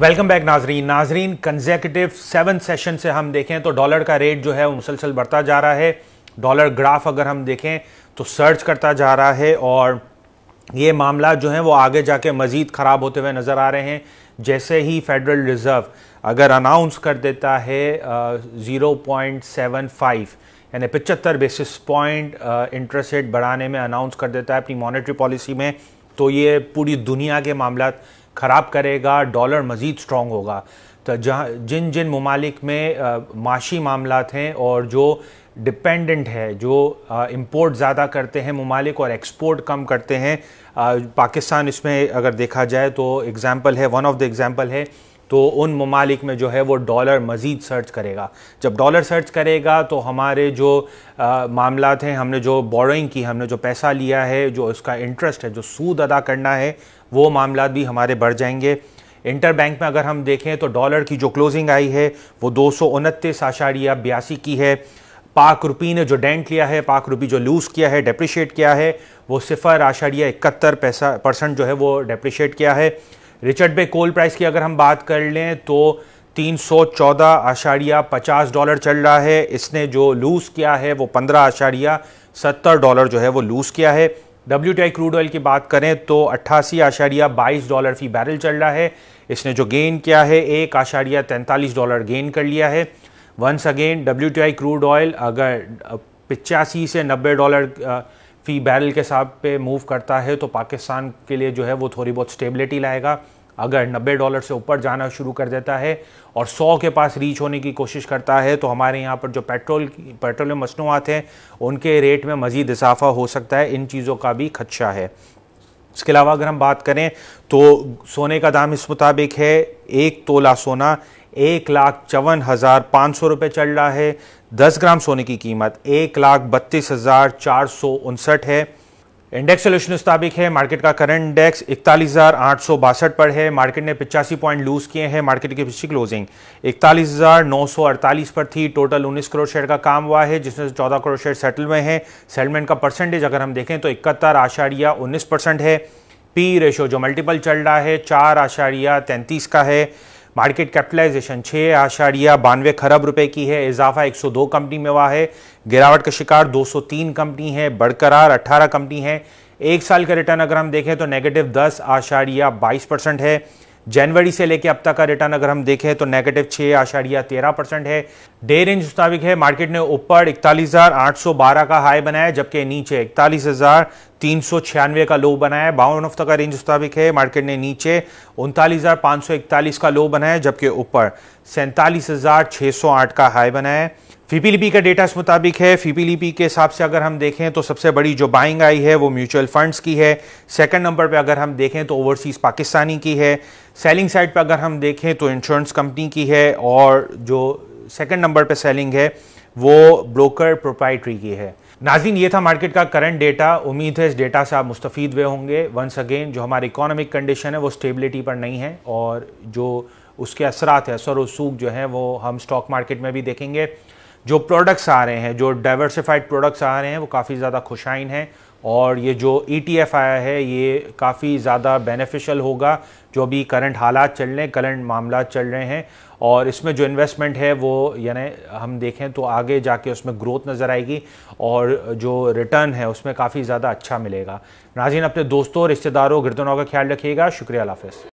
welcome back नाजरीन नाजरीन consecutive seven session से हम देखें तो डॉलर का रेट जो है वो मुसलसल बढ़ता जा रहा है डॉलर ग्राफ अगर हम देखें तो सर्च करता जा रहा है और ये मामला जो है वो आगे जाके मज़ीद ख़राब होते हुए नज़र आ रहे हैं जैसे ही फेडरल रिज़र्व अगर अनाउंस कर देता है ज़ीरो पॉइंट सेवन फाइव यानी पचहत्तर बेसिस पॉइंट इंटरेस्ट रेट बढ़ाने में अनाउंस कर देता है अपनी मॉनेटरी पॉलिसी में तो ये पूरी दुनिया के मामला ख़राब करेगा डॉलर मज़ीद स्ट्रॉन्ग होगा तो जहाँ जिन जिन ममालिक में आ, माशी मामला हैं और जो डिपेंडेंट है जो इम्पोर्ट ज़्यादा करते हैं ममालिक और एक्सपोर्ट कम करते हैं आ, पाकिस्तान इसमें अगर देखा जाए तो एग्ज़ाम्पल है वन ऑफ द एग्ज़ाम्पल है तो उन ममालिक में जो है वो डॉलर मज़ीद सर्च करेगा जब डॉलर सर्च करेगा तो हमारे जो मामला हैं हमने जो बोरोइंग की हमने जो पैसा लिया है जो उसका इंटरेस्ट है जो सूद अदा करना है वो मामला भी हमारे बढ़ जाएंगे इंटर बैंक में अगर हम देखें तो डॉलर की जो क्लोजिंग आई है वो दो सौ उनतीस आशारिया बयासी की है पाक रुपी ने जो डेंट लिया है पाक रुपी जो लूज़ किया है डेप्रिशिएट किया है वो सिफर आशारिया इकहत्तर पैसा परसेंट जो है वो डेप्रिशिएट किया है रिचर्ड बे कोल प्राइस की अगर हम बात कर लें तो तीन सौ चौदह आशारिया पचास डॉलर चल रहा है इसने जो लूज़ किया है वो पंद्रह आशारिया सत्तर डॉलर जो है वो लूज़ किया है W T I crude oil की बात करें तो अट्ठासी आशारिया बाईस डॉलर फी बैरल चल रहा है इसने जो गेन किया है एक आशारिया तैंतालीस डॉलर गेन कर लिया है once again W T I crude oil अगर पिचासी से नब्बे डॉलर फी बैरल के हिसाब पे मूव करता है तो पाकिस्तान के लिए जो है वो थोड़ी बहुत स्टेबिलिटी लाएगा अगर 90 डॉलर से ऊपर जाना शुरू कर देता है और 100 के पास रीच होने की कोशिश करता है तो हमारे यहाँ पर जो पेट्रोल पेट्रोलियम मसनूआत हैं उनके रेट में मज़ीद इजाफा हो सकता है इन चीज़ों का भी खदशा है इसके अलावा अगर हम बात करें तो सोने का दाम इस मुताबिक है एक तोला सोना एक लाख चौवन हज़ार पाँच सौ रुपये चल रहा है दस ग्राम सोने की कीमत एक लाख बत्तीस हज़ार चार सौ उनसठ है इंडेक्स सोल्यूशन मुताबिक है मार्केट का करंट इंडेक्स इकतालीस हज़ार आठ सौ बासठ पर है मार्केट ने पिचासी पॉइंट लूज़ किए हैं मार्केट की पिछली क्लोजिंग इकतालीस हज़ार नौ सौ अड़तालीस पर थी टोटल उन्नीस करोड़ शेयर का काम हुआ है जिसमें से चौदह करोड़ शेयर सेटल हुए हैं सेटलमेंट का परसेंटेज अगर हम देखें तो इकहत्तर आशारिया उन्नीस परसेंट है पी रेशो जो मल्टीपल चल रहा है चार आशारिया तैंतीस का है मार्केट कैपिटलाइजेशन छः आशारिया बानवे खरब रुपए की है इजाफा 102 कंपनी में हुआ है गिरावट का शिकार 203 कंपनी है बरकरार 18 कंपनी है एक साल का रिटर्न अगर हम देखें तो नेगेटिव दस आशारिया बाईस परसेंट है जनवरी से लेकर अब तक का रिटर्न अगर हम देखें तो नेगेटिव छः आशारिया तेरह परसेंट है डे रेंज मुताबिक है मार्केट ने ऊपर इकतालीस हज़ार आठ सौ बारह का हाई बनाया जबकि नीचे इकतालीस हज़ार तीन सौ छियानवे का लो बनाया बावन हफ्ता का रेंज मुताबिक है मार्केट ने नीचे उनतालीस हज़ार पाँच सौ इकतालीस का लो बनाया है जबकि ऊपर सैंतालीस हज़ार छः सौ आठ का हाई बनाया है फीपीलीपी का डेटा इस मुताबिक है फीपीलीपी के हिसाब से अगर हम देखें तो सबसे बड़ी जो बाइंग आई है वो म्यूचुअल फंड्स की है सेकंड नंबर पे अगर हम देखें तो ओवरसीज़ पाकिस्तानी की है सेलिंग साइड पे अगर हम देखें तो इंश्योरेंस कंपनी की है और जो सेकंड नंबर पे सेलिंग है वो ब्रोकर प्रोप्राइटरी की है नाजीन ये था मार्केट का करंट डेटा उम्मीद है इस डेटा से आप मुस्तफ़ हुए होंगे वंस अगेन जो हमारी इकोनॉमिक कंडीशन है वो स्टेबिलिटी पर नहीं है और जो उसके असरात है असर वसूख जो है वो हम स्टॉक मार्केट में भी देखेंगे जो प्रोडक्ट्स आ रहे हैं जो डाइवर्सिफाइड प्रोडक्ट्स आ रहे हैं वो काफ़ी ज़्यादा खुशाइन हैं और ये जो ईटीएफ e आया है ये काफ़ी ज़्यादा बेनिफिशियल होगा जो अभी करंट हालात चल रहे हैं करंट मामला चल रहे हैं और इसमें जो इन्वेस्टमेंट है वो यानी हम देखें तो आगे जाके उसमें ग्रोथ नज़र आएगी और जो रिटर्न है उसमें काफ़ी ज़्यादा अच्छा मिलेगा नाजीन अपने दोस्तों रिश्तेदारों गिरदनों का ख्याल रखिएगा शुक्रिया हाफिज़